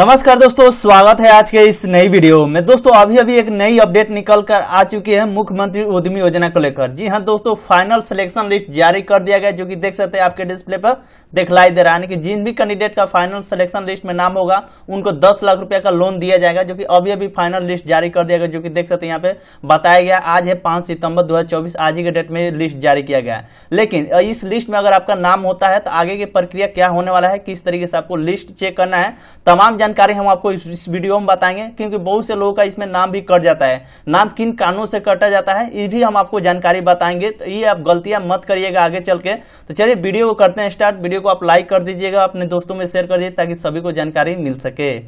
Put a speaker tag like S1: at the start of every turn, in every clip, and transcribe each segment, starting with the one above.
S1: नमस्कार दोस्तों स्वागत है आज के इस नई वीडियो में दोस्तों अभी अभी एक नई अपडेट निकल कर आ चुकी है मुख्यमंत्री उद्यमी योजना को लेकर जी हाँ दोस्तों फाइनल सिलेक्शन लिस्ट जारी कर दिया गया जो कि देख सकते हैं आपके डिस्प्ले पर दिखलाई दे रहा है कि जिन भी कैंडिडेट का फाइनल सिलेक्शन लिस्ट में नाम होगा उनको दस लाख रुपया का लोन दिया जाएगा जो की अभी अभी फाइनल लिस्ट जारी कर दिया गया जो की देख सकते यहाँ पे बताया गया आज है पांच सितम्बर दो आज ही के डेट में लिस्ट जारी किया गया लेकिन इस लिस्ट में अगर आपका नाम होता है तो आगे की प्रक्रिया क्या होने वाला है किस तरीके से आपको लिस्ट चेक करना है तमाम जानकारी हम आपको इस वीडियो में बताएंगे क्योंकि बहुत से लोगों का इसमें नाम भी कट जाता है नाम किन कानून से कटा जाता है ये भी हम आपको जानकारी बताएंगे तो ये आप गलतियां मत करिएगा आगे चल के तो चलिए वीडियो को करते हैं स्टार्ट वीडियो को आप लाइक कर दीजिएगा अपने दोस्तों में शेयर कर दीजिए ताकि सभी को जानकारी मिल सके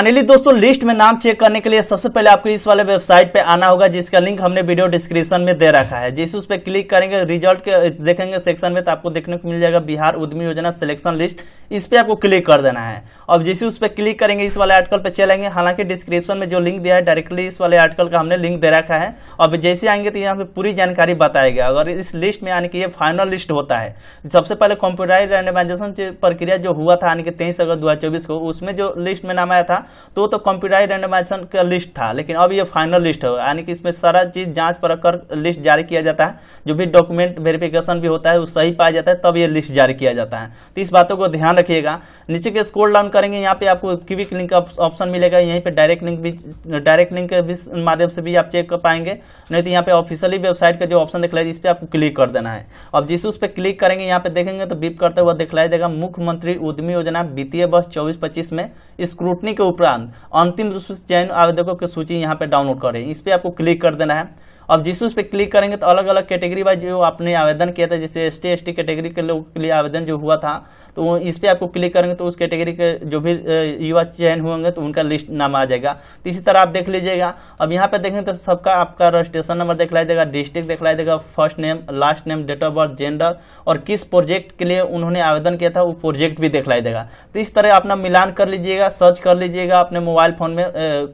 S1: फाइनली दोस्तों लिस्ट में नाम चेक करने के लिए सबसे पहले आपको इस वाले वेबसाइट पे आना होगा जिसका लिंक हमने वीडियो डिस्क्रिप्शन में दे रखा है जिस उस पर क्लिक करेंगे रिजल्ट के देखेंगे सेक्शन में तो आपको देखने को मिल जाएगा बिहार उद्यमी योजना सिलेक्शन लिस्ट इस पर आपको क्लिक कर देना है अब जिस उस पर क्लिक करेंगे इस वाले आर्टिकल पर चलेंगे हालांकि डिस्क्रिप्शन में जो लिंक दिया है डायरेक्टली इस वाले आर्टिकल का हमने लिंक दे रखा है अब जैसे आएंगे तो यहाँ पे पूरी जानकारी बताएगा अगर इस लिस्ट में यानी कि ये फाइनल लिस्ट होता है सबसे पहले कंप्यूटराइज रेंडमाइजेशन प्रक्रिया जो हुआ था यानी कि तेईस अगस्त दो को उसमें जो लिस्ट में नाम आया था तो तो कंप्यूटराइज रेंडमाइजेशन का लिस्ट था लेकिन अब ये फाइनल लिस्ट है यानी कि इसमें सारा चीज जांच पर कर लिस्ट जारी किया जाता है जो भी डॉक्यूमेंट वेरिफिकेशन भी होता है वो सही पाया जाता है तब ये लिस्ट जारी किया जाता है तो इस बातों को ध्यान रखिएगा नीचे के स्कोर डाउन करेंगे यहाँ पे आपको क्विक लिंक का ऑप्शन मिलेगा यहीं पर डायरेक्ट लिंक भी डायरेक्ट लिंक के भी माध्यम से भी आप चेक कर पाएंगे नहीं तो यहाँ पे ऑफिशियली वेबसाइट का जो ऑप्शन दिखलाइए इस पर आपको क्लिक कर देना है अब जिस उस पर क्लिक करेंगे यहाँ पे देखेंगे तो बीप करते हुए दिखलाई देगा मुख्यमंत्री उद्यमी योजना वित्तीय वर्ष चौबीस पच्चीस में स्क्रूटनी के ऊपर उपरांत अंतिम रूप से चयन आवेदकों की सूची यहाँ पे डाउनलोड करें इस पर आपको क्लिक कर देना है अब जिस उस पर क्लिक करेंगे तो अलग अलग कैटेगरी वाइज जो आपने आवेदन किया था जैसे S T S T category के लोगों के लिए आवेदन जो हुआ था तो इस पर आपको क्लिक करेंगे तो उस कैटेगरी के जो भी युवा चयन हुएंगे तो उनका लिस्ट नाम आ जाएगा तो इसी तरह आप देख लीजिएगा अब यहाँ पे देखेंगे तो सबका आपका रजिस्ट्रेशन नंबर दिखलाई देगा डिस्ट्रिक्ट दिखलाई देगा first name last name date of birth gender और किस प्रोजेक्ट के लिए उन्होंने आवेदन किया था वो प्रोजेक्ट भी दिखलाई देगा तो इस तरह अपना मिलान कर लीजिएगा सर्च कर लीजिएगा अपने मोबाइल फोन में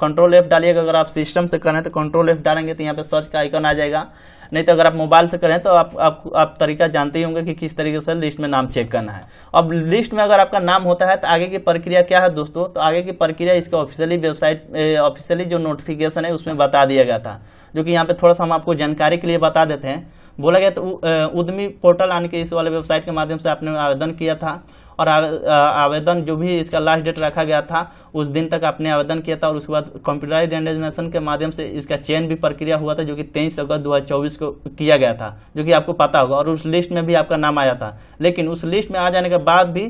S1: कंट्रोल एफ डालिएगा अगर आप सिस्टम से करें तो कंट्रोल एफ डालेंगे तो यहाँ पे सर्च का आइकन आ जाएगा नहीं तो अगर आप मोबाइल से करें तो आप आप, आप तरीका जानते ही होंगे कि किस तरीके से लिस्ट में नाम चेक करना है अब लिस्ट में अगर आपका नाम होता है तो आगे की प्रक्रिया क्या है दोस्तों तो आगे की प्रक्रिया इसका ऑफिशियली वेबसाइट ऑफिशियली जो नोटिफिकेशन है उसमें बता दिया गया था जो कि यहाँ पे थोड़ा सा हम आपको जानकारी के लिए बता देते हैं बोला गया तो उद्यमी पोर्टल आने के इस वाले वेबसाइट के माध्यम से आपने आवेदन किया था और आवेदन जो भी इसका लास्ट डेट रखा गया था उस दिन तक आपने आवेदन किया था और उसके बाद कंप्यूटराइज रेंडमेशन के माध्यम से इसका चयन भी प्रक्रिया हुआ था जो कि तेईस अगस्त दो को किया गया था जो कि आपको पता होगा और उस लिस्ट में भी आपका नाम आया था लेकिन उस लिस्ट में आ जाने के बाद भी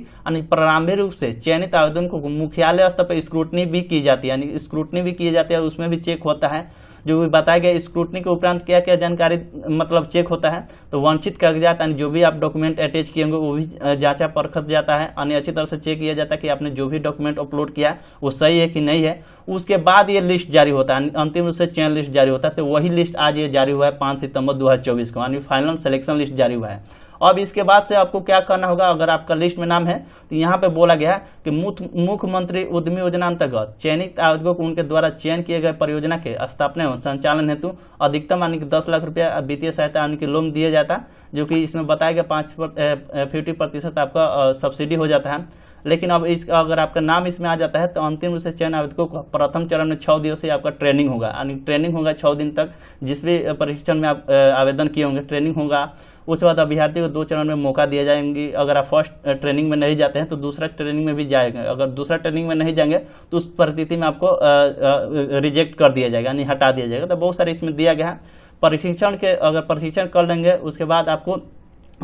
S1: प्रारंभिक रूप से चयनित आवेदन को मुख्यालय स्तर पर स्क्रूटनी भी की जाती है यानी स्क्रूटनी भी की जाती है और उसमें भी चेक होता है जो भी बताया गया स्क्रूटनी के उपरांत क्या क्या जानकारी मतलब चेक होता है तो वंचित कागजात यानी जो भी आप डॉक्यूमेंट अटैच किए होंगे वो भी जांचा परखत जाता है यानी अच्छी तरह से चेक किया जाता है कि आपने जो भी डॉक्यूमेंट अपलोड किया वो सही है कि नहीं है उसके बाद ये लिस्ट जारी होता है अंतिम रूप से चयन लिस्ट जारी होता है तो वही लिस्ट आज ये जारी हुआ है पांच सितंबर दो को यानी फाइनल सिलेक्शन लिस्ट जारी हुआ है अब इसके बाद से आपको क्या करना होगा अगर आपका लिस्ट में नाम है तो यहाँ पे बोला गया कि मुख्यमंत्री उद्यमी योजना अंतर्गत चयनित आयोजकों को उनके द्वारा चयन किए गए परियोजना के स्थापना एवं संचालन हेतु अधिकतम यानी कि दस लाख रुपया वित्तीय सहायता यानी कि लोन दिया जाता जो कि इसमें बताया गया पाँच फिफ्टी प्रतिशत आपका सब्सिडी हो जाता है लेकिन अब इस अगर आपका नाम इसमें आ जाता है तो अंतिम रूप से चयन आवेदकों को प्रथम चरण में छः दिवसीय आपका ट्रेनिंग होगा यानी ट्रेनिंग होगा छः दिन तक जिस भी प्रशिक्षण में आप आवेदन किए होंगे ट्रेनिंग होगा उसके बाद अभ्यर्थी को दो चरण में मौका दिया जाएंगे अगर आप फर्स्ट ट्रेनिंग में नहीं जाते हैं तो दूसरा ट्रेनिंग में भी जाएंगे अगर दूसरा ट्रेनिंग में नहीं जाएंगे तो उस परिस्थिति में आपको रिजेक्ट कर दिया जाएगा यानी हटा दिया जाएगा तो बहुत सारे इसमें दिया गया है प्रशिक्षण के अगर प्रशिक्षण कर लेंगे उसके बाद आपको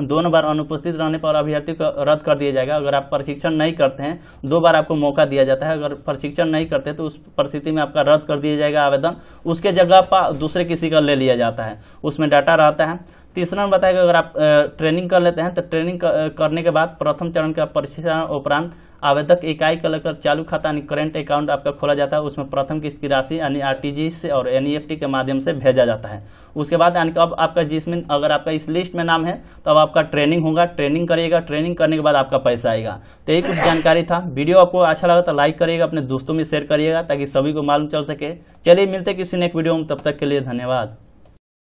S1: दोनों बार अनुपस्थित रहने पर अभ्यर्थी को रद्द कर दिया जाएगा अगर आप प्रशिक्षण नहीं करते हैं दो बार आपको मौका दिया जाता है अगर प्रशिक्षण नहीं करते हैं तो उस परिस्थिति में आपका रद्द कर दिया जाएगा आवेदन उसके जगह पर दूसरे किसी का ले लिया जाता है उसमें डाटा रहता है तीसरा में बताएगा अगर आप ट्रेनिंग कर लेते हैं तो ट्रेनिंग करने के बाद प्रथम चरण का परीक्षण उपरांत आवेदक इकाई का लेकर चालू खाता यानी करेंट अकाउंट आपका खोला जाता है उसमें प्रथम किस्त की राशि यानी आरटीजी से और एन e के माध्यम से भेजा जाता है उसके बाद यानी अब आपका जिसमें अगर आपका इस लिस्ट में नाम है तो अब आपका ट्रेनिंग होगा ट्रेनिंग करिएगा ट्रेनिंग करने के बाद आपका पैसा आएगा तो यही कुछ जानकारी था वीडियो आपको अच्छा लगा तो लाइक करिएगा अपने दोस्तों में शेयर करिएगा ताकि सभी को मालूम चल सके चलिए मिलते किसी नेक्स्ट वीडियो में तब तक के लिए धन्यवाद